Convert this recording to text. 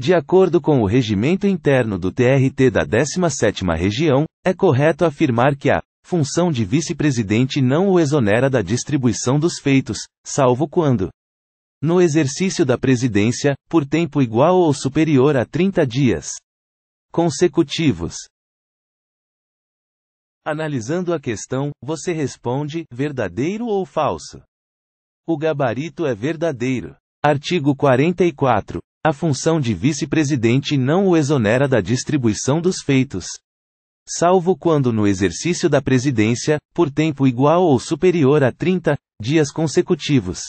De acordo com o regimento interno do TRT da 17ª Região, é correto afirmar que a função de vice-presidente não o exonera da distribuição dos feitos, salvo quando no exercício da presidência, por tempo igual ou superior a 30 dias consecutivos. Analisando a questão, você responde: verdadeiro ou falso? O gabarito é verdadeiro. Artigo 44. A função de vice-presidente não o exonera da distribuição dos feitos. Salvo quando no exercício da presidência, por tempo igual ou superior a 30 dias consecutivos.